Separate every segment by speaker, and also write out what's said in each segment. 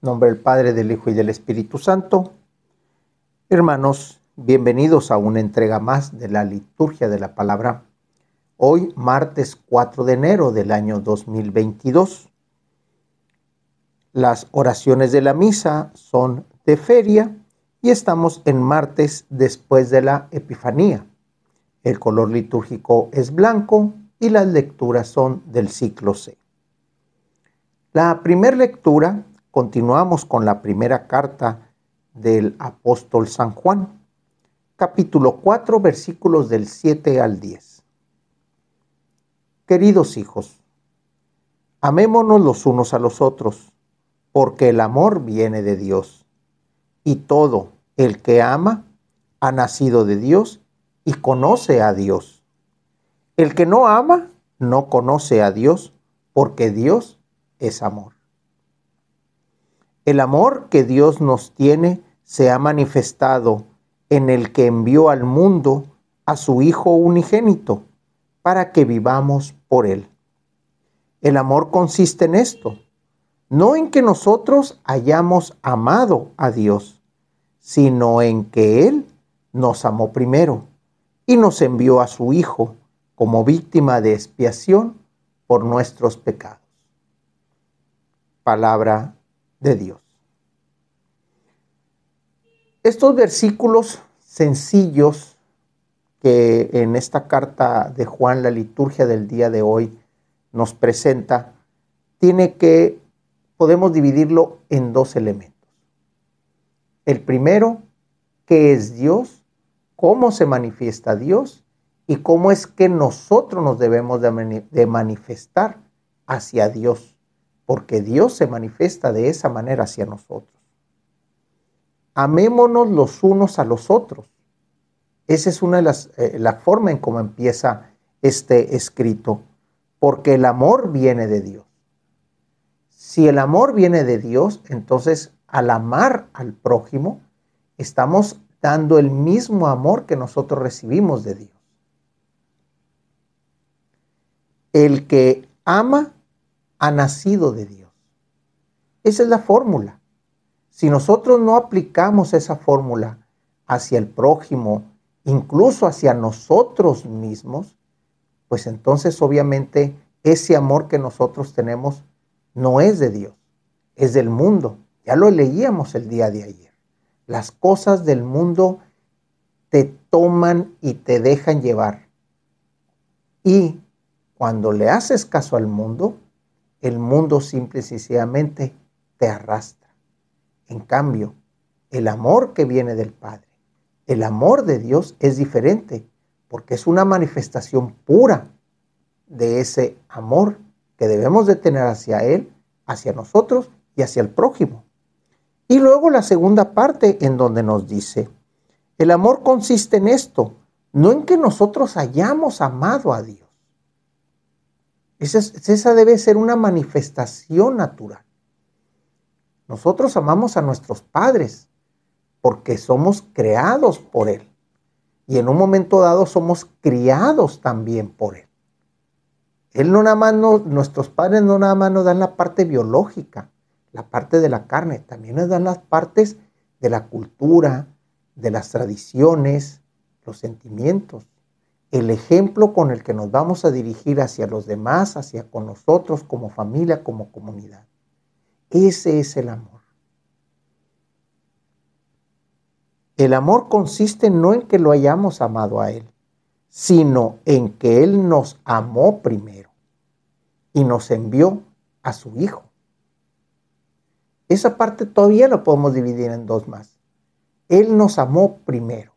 Speaker 1: nombre del Padre, del Hijo y del Espíritu Santo. Hermanos, bienvenidos a una entrega más de la liturgia de la palabra. Hoy, martes 4 de enero del año 2022. Las oraciones de la misa son de feria y estamos en martes después de la Epifanía. El color litúrgico es blanco y las lecturas son del ciclo C. La primera lectura Continuamos con la primera carta del apóstol San Juan, capítulo 4, versículos del 7 al 10. Queridos hijos, amémonos los unos a los otros, porque el amor viene de Dios, y todo el que ama ha nacido de Dios y conoce a Dios. El que no ama no conoce a Dios, porque Dios es amor el amor que Dios nos tiene se ha manifestado en el que envió al mundo a su Hijo unigénito para que vivamos por Él. El amor consiste en esto, no en que nosotros hayamos amado a Dios, sino en que Él nos amó primero y nos envió a su Hijo como víctima de expiación por nuestros pecados. Palabra de Dios. Estos versículos sencillos que en esta carta de Juan, la liturgia del día de hoy, nos presenta, tiene que, podemos dividirlo en dos elementos. El primero, ¿qué es Dios? ¿Cómo se manifiesta Dios? ¿Y cómo es que nosotros nos debemos de manifestar hacia Dios? Porque Dios se manifiesta de esa manera hacia nosotros amémonos los unos a los otros. Esa es una de las eh, la forma en cómo empieza este escrito, porque el amor viene de Dios. Si el amor viene de Dios, entonces al amar al prójimo, estamos dando el mismo amor que nosotros recibimos de Dios. El que ama ha nacido de Dios. Esa es la fórmula. Si nosotros no aplicamos esa fórmula hacia el prójimo, incluso hacia nosotros mismos, pues entonces obviamente ese amor que nosotros tenemos no es de Dios, es del mundo. Ya lo leíamos el día de ayer. Las cosas del mundo te toman y te dejan llevar. Y cuando le haces caso al mundo, el mundo simple y sencillamente te arrastra. En cambio, el amor que viene del Padre, el amor de Dios es diferente porque es una manifestación pura de ese amor que debemos de tener hacia Él, hacia nosotros y hacia el prójimo. Y luego la segunda parte en donde nos dice, el amor consiste en esto, no en que nosotros hayamos amado a Dios. Esa, esa debe ser una manifestación natural. Nosotros amamos a nuestros padres porque somos creados por Él. Y en un momento dado somos criados también por Él. Él no nada más nuestros padres no nada más nos dan la parte biológica, la parte de la carne, también nos dan las partes de la cultura, de las tradiciones, los sentimientos. El ejemplo con el que nos vamos a dirigir hacia los demás, hacia con nosotros como familia, como comunidad. Ese es el amor. El amor consiste no en que lo hayamos amado a Él, sino en que Él nos amó primero y nos envió a su Hijo. Esa parte todavía la podemos dividir en dos más. Él nos amó primero.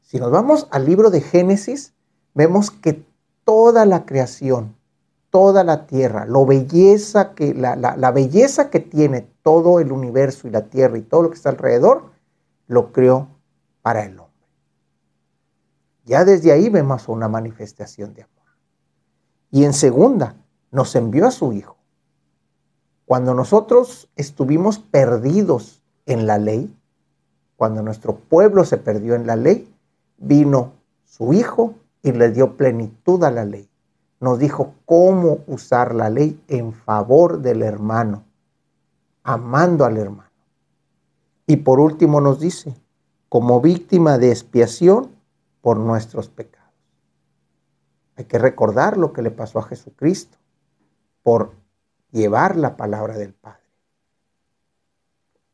Speaker 1: Si nos vamos al libro de Génesis, vemos que toda la creación toda la tierra, la belleza que tiene todo el universo y la tierra y todo lo que está alrededor, lo creó para el hombre. Ya desde ahí vemos una manifestación de amor. Y en segunda, nos envió a su Hijo. Cuando nosotros estuvimos perdidos en la ley, cuando nuestro pueblo se perdió en la ley, vino su Hijo y le dio plenitud a la ley nos dijo cómo usar la ley en favor del hermano, amando al hermano. Y por último nos dice, como víctima de expiación por nuestros pecados. Hay que recordar lo que le pasó a Jesucristo por llevar la palabra del Padre.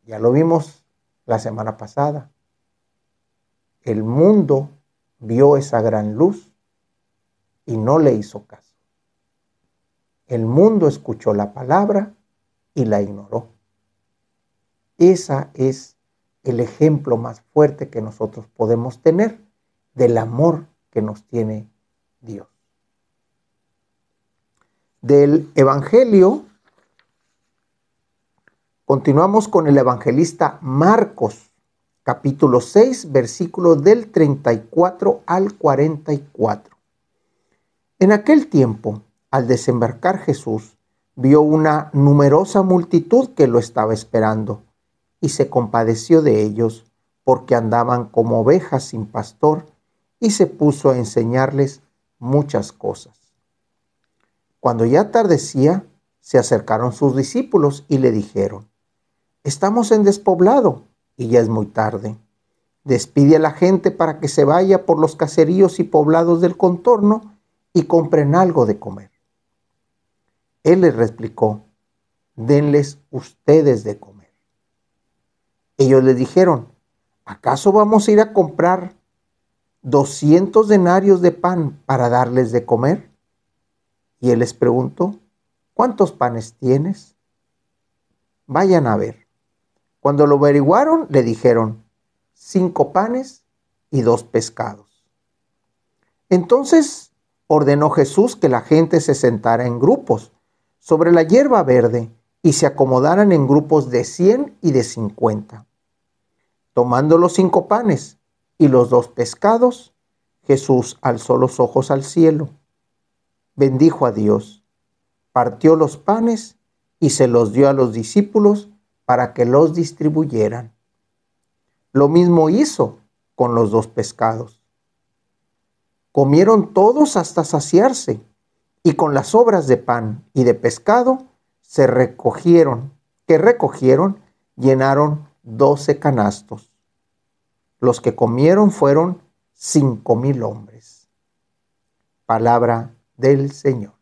Speaker 1: Ya lo vimos la semana pasada. El mundo vio esa gran luz y no le hizo caso. El mundo escuchó la palabra y la ignoró. Ese es el ejemplo más fuerte que nosotros podemos tener del amor que nos tiene Dios. Del Evangelio, continuamos con el evangelista Marcos, capítulo 6, versículo del 34 al 44. En aquel tiempo, al desembarcar Jesús, vio una numerosa multitud que lo estaba esperando, y se compadeció de ellos, porque andaban como ovejas sin pastor, y se puso a enseñarles muchas cosas. Cuando ya atardecía, se acercaron sus discípulos y le dijeron, Estamos en despoblado, y ya es muy tarde. Despide a la gente para que se vaya por los caseríos y poblados del contorno y compren algo de comer. Él les replicó, denles ustedes de comer. Ellos le dijeron, ¿acaso vamos a ir a comprar 200 denarios de pan para darles de comer? Y él les preguntó, ¿cuántos panes tienes? Vayan a ver. Cuando lo averiguaron, le dijeron, cinco panes y dos pescados. Entonces ordenó Jesús que la gente se sentara en grupos sobre la hierba verde y se acomodaran en grupos de cien y de cincuenta. Tomando los cinco panes y los dos pescados, Jesús alzó los ojos al cielo, bendijo a Dios, partió los panes y se los dio a los discípulos para que los distribuyeran. Lo mismo hizo con los dos pescados. Comieron todos hasta saciarse, y con las sobras de pan y de pescado se recogieron, que recogieron, llenaron doce canastos. Los que comieron fueron cinco mil hombres. Palabra del Señor.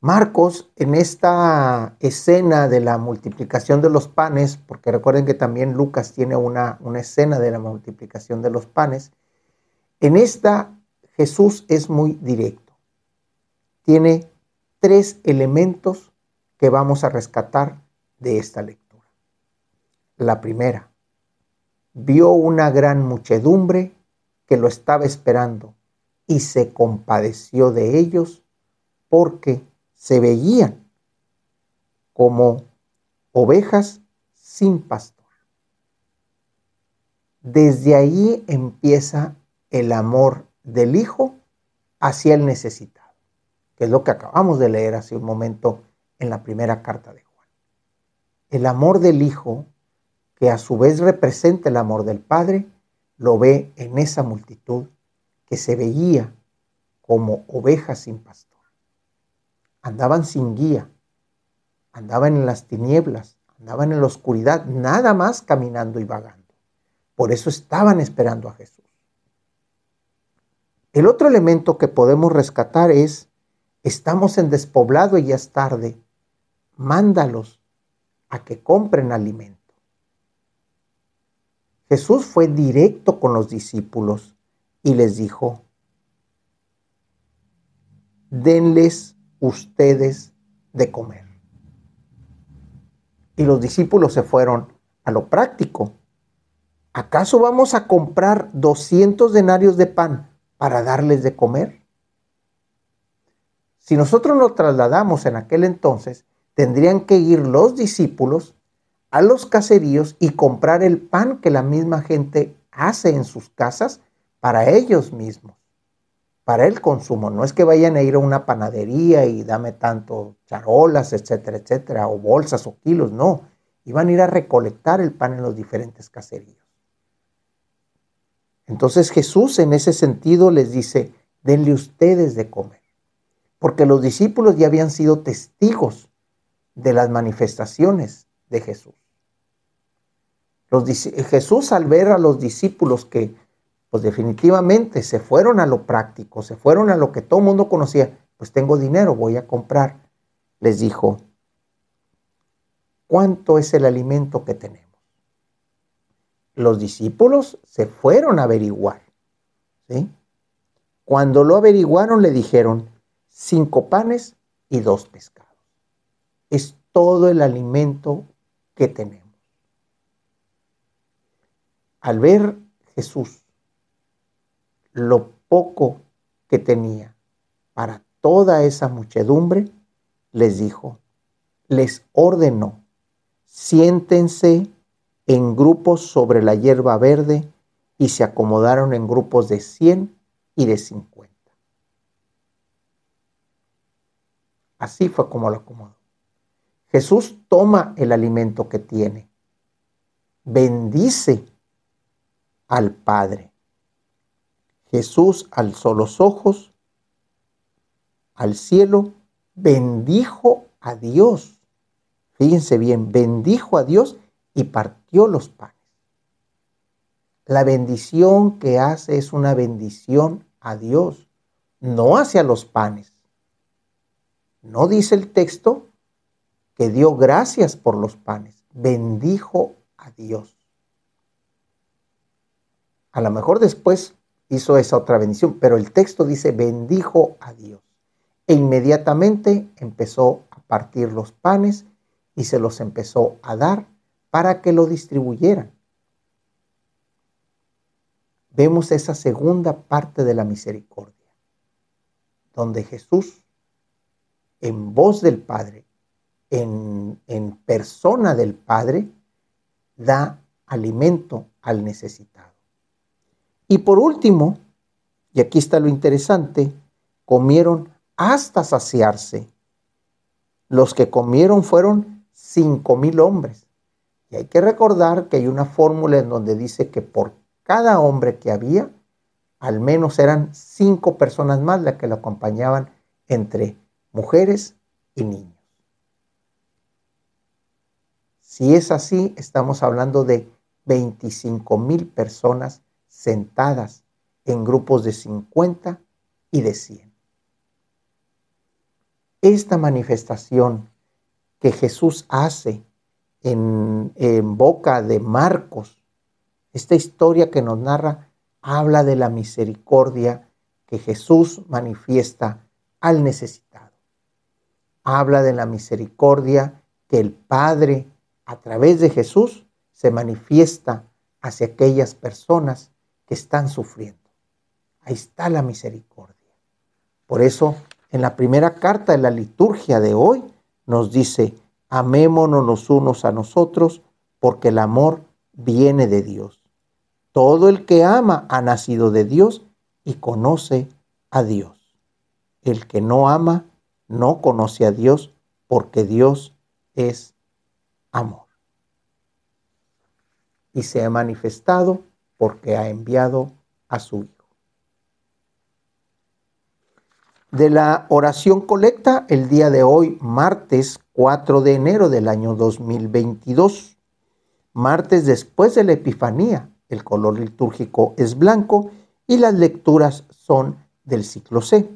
Speaker 1: Marcos, en esta escena de la multiplicación de los panes, porque recuerden que también Lucas tiene una, una escena de la multiplicación de los panes, en esta Jesús es muy directo. Tiene tres elementos que vamos a rescatar de esta lectura. La primera, vio una gran muchedumbre que lo estaba esperando y se compadeció de ellos porque se veían como ovejas sin pastor. Desde ahí empieza el amor del Hijo hacia el necesitado, que es lo que acabamos de leer hace un momento en la primera carta de Juan. El amor del Hijo, que a su vez representa el amor del Padre, lo ve en esa multitud que se veía como ovejas sin pastor. Andaban sin guía, andaban en las tinieblas, andaban en la oscuridad, nada más caminando y vagando. Por eso estaban esperando a Jesús. El otro elemento que podemos rescatar es, estamos en despoblado y ya es tarde, mándalos a que compren alimento. Jesús fue directo con los discípulos y les dijo, denles ustedes de comer. Y los discípulos se fueron a lo práctico. ¿Acaso vamos a comprar 200 denarios de pan para darles de comer? Si nosotros nos trasladamos en aquel entonces, tendrían que ir los discípulos a los caseríos y comprar el pan que la misma gente hace en sus casas para ellos mismos, para el consumo. No es que vayan a ir a una panadería y dame tanto charolas, etcétera, etcétera, o bolsas o kilos, no. Iban a ir a recolectar el pan en los diferentes caseríos. Entonces Jesús en ese sentido les dice, denle ustedes de comer, porque los discípulos ya habían sido testigos de las manifestaciones de Jesús. Jesús al ver a los discípulos que pues definitivamente se fueron a lo práctico, se fueron a lo que todo el mundo conocía, pues tengo dinero, voy a comprar, les dijo, ¿cuánto es el alimento que tenemos? los discípulos se fueron a averiguar. Cuando lo averiguaron le dijeron cinco panes y dos pescados. Es todo el alimento que tenemos. Al ver Jesús lo poco que tenía para toda esa muchedumbre, les dijo, les ordenó, siéntense en grupos sobre la hierba verde y se acomodaron en grupos de 100 y de 50. Así fue como lo acomodó. Jesús toma el alimento que tiene, bendice al Padre. Jesús alzó los ojos al cielo, bendijo a Dios. Fíjense bien, bendijo a Dios y partió los panes. La bendición que hace es una bendición a Dios, no hacia los panes. No dice el texto que dio gracias por los panes, bendijo a Dios. A lo mejor después hizo esa otra bendición, pero el texto dice bendijo a Dios. E inmediatamente empezó a partir los panes y se los empezó a dar para que lo distribuyeran. Vemos esa segunda parte de la misericordia, donde Jesús, en voz del Padre, en, persona del Padre, da alimento al necesitado. Y por último, y aquí está lo interesante, comieron hasta saciarse. Los que comieron fueron cinco mil hombres. Y hay que recordar que hay una fórmula en donde dice que por cada hombre que había, al menos eran cinco personas más las que lo acompañaban entre mujeres y niños. Si es así, estamos hablando de 25 mil personas sentadas en grupos de 50 y de 100. Esta manifestación que Jesús hace en, boca de Marcos, esta historia que nos narra habla de la misericordia que Jesús manifiesta al necesitado. Habla de la misericordia que el Padre a través de Jesús se manifiesta hacia aquellas personas que están sufriendo. Ahí está la misericordia. Por eso, en la primera carta de la liturgia de hoy nos dice, amémonos los unos a nosotros, porque el amor viene de Dios. Todo el que ama ha nacido de Dios y conoce a Dios. El que no ama no conoce a Dios, porque Dios es amor. Y se ha manifestado porque ha enviado a su Hijo. de la oración colecta el día de hoy, martes 4 de enero del año 2022. Martes después de la Epifanía, el color litúrgico es blanco y las lecturas son del ciclo C.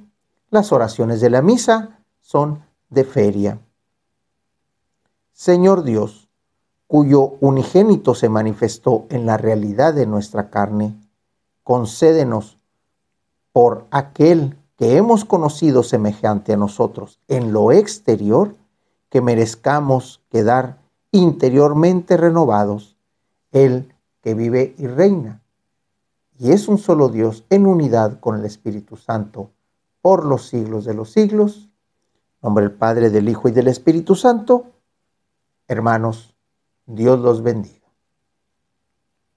Speaker 1: Las oraciones de la misa son de feria. Señor Dios, cuyo unigénito se manifestó en la realidad de nuestra carne, concédenos por aquel que hemos conocido semejante a nosotros en lo exterior, que merezcamos quedar interiormente renovados, el que vive y reina. Y es un solo Dios en unidad con el Espíritu Santo por los siglos de los siglos. Nombre del Padre, del Hijo y del Espíritu Santo. Hermanos, Dios los bendiga.